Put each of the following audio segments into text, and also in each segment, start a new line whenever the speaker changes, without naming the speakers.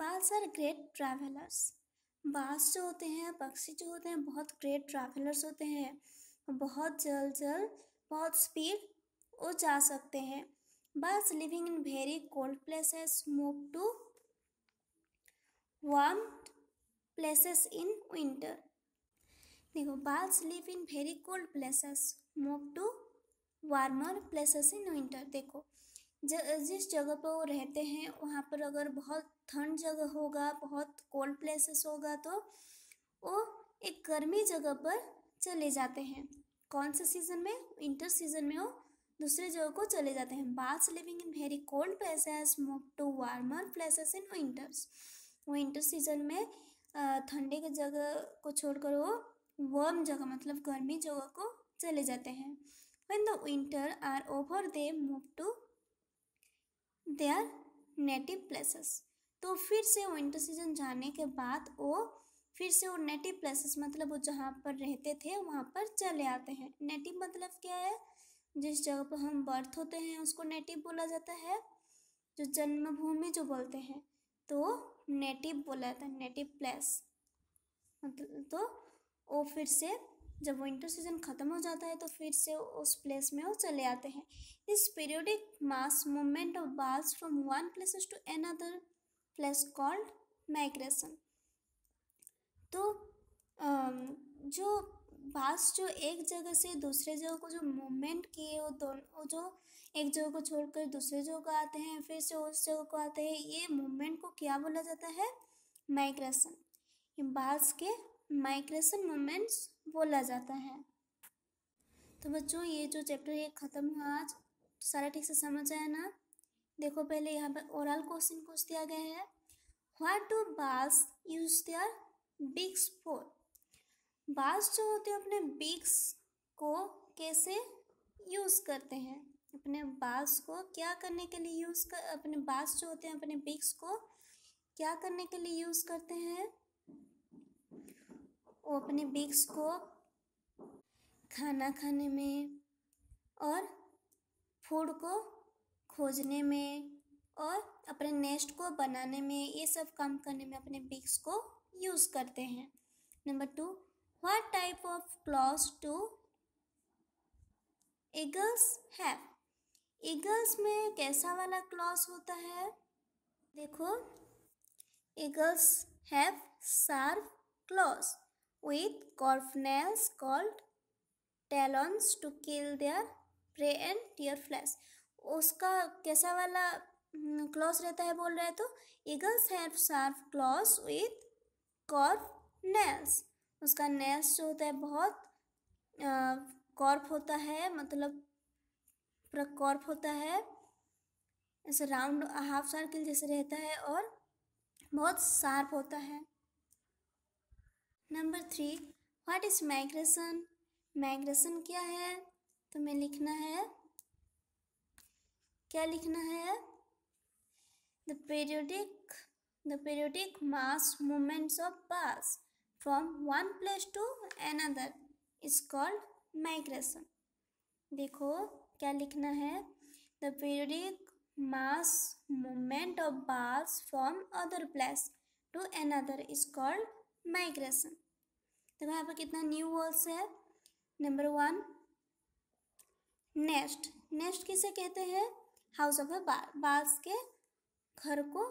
बाल्स are great travellers birds जो होते हैं पक्षी जो होते हैं बहुत ग्रेट ट्रैवलर्स होते हैं बहुत जल्द जल्द बहुत स्पीड वो जा सकते हैं birds living in very cold places move to warm places in winter देखो birds live in very cold places move to warmer places in winter देखो जिस जगह पर वो रहते हैं वहाँ पर अगर बहुत ठंड जगह होगा बहुत कोल्ड प्लेसेस होगा तो वो एक गर्मी जगह पर चले जाते हैं कौन से सीज़न में विंटर सीज़न में वो दूसरे जगह को चले जाते हैं birds living in very cold places move to warmer places in winters winter season में ठंडे की जगह को छोड़कर वो वर्म जगह मतलब गर्मी जगह को चले जाते हैं when the winter are over they move to their native places तो फिर से विंटर सीजन जाने के बाद वो फिर से वो नेटिव प्लेसेस मतलब वो जहाँ पर रहते थे वहाँ पर चले आते हैं नेटिव मतलब क्या है जिस जगह पर हम बर्थ होते हैं उसको नेटिव बोला जाता है जो जन्मभूमि जो बोलते हैं तो नेटिव बोला जाता है नेटिव प्लेस मतलब तो वो फिर से जब विंटर सीजन ख़त्म हो जाता है तो फिर से उस प्लेस में वो चले आते हैं इस periodic mass movement of birds from one places to another place called migration तो जो बास जो एक जगह से दूसरे जगह को जो मूवमेंट किए वो दोनों जो एक जगह को छोड़कर दूसरे जगह को आते हैं फिर से उस जगह को आते हैं ये मूवमेंट को क्या बोला जाता है माइग्रेशन बास के माइग्रेशन मूवमेंट्स बोला जाता है तो बच्चों ये जो चैप्टर है ख़त्म हुआ आज तो सारा ठीक से समझ आया ना देखो पहले यहाँ पर ओरल क्वेश्चन पूछ दिया गया है what do birds use their beaks for birds जो होते हैं अपने बिग्स को कैसे यूज़ करते हैं अपने बाल्स को क्या करने के लिए यूज़ कर अपने बाल्स जो होते हैं अपने बिग्स को क्या करने के लिए यूज़ करते हैं वो अपने बिक्स को खाना खाने में और फूड को खोजने में और अपने नेस्ट को बनाने में ये सब काम करने में अपने बिक्स को यूज़ करते हैं number two what type of claws do eagles have eagles में कैसा वाला क्लॉज होता है देखो eagles have sharp claws with curved nails called talons to kill their prey and tear flesh. उसका कैसा वाला क्लॉस हम्म, रहता है बोल रहे है तो eagles have sharp claws with curve nails उसका नेल्स जो होता है बहुत कॉर्फ होता है मतलब पूरा होता है ऐसे राउंड हाफ सर्किल जैसे रहता है और बहुत शार्प होता है number three what is migration migration क्या है तो मैं लिखना है क्या लिखना है the periodic the periodic mass movements of birds from one place to another is called migration देखो क्या लिखना है the periodic mass movement of balls from other place to another is called migration तो यहाँ पर कितना न्यू वर्ड्स है number one nest nest किसे कहते हैं हाउस ऑफ ए बास के घर को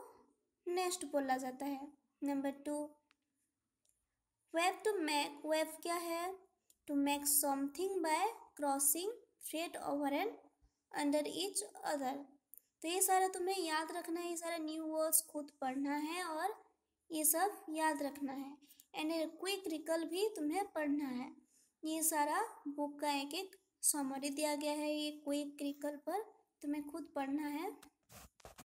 नेस्ट बोला जाता है number two web to make web क्या है to make something by crossing thread over and under each other तो ये सारा तुम्हें याद रखना है ये सारा न्यू वर्ड्स खुद पढ़ना है और ये सब याद रखना है एंड ए क्विक रिकल भी तुम्हें पढ़ना है ये सारा बुक का एक एक समरी दिया गया है ये क्विक रिकल पर तुम्हें खुद पढ़ना है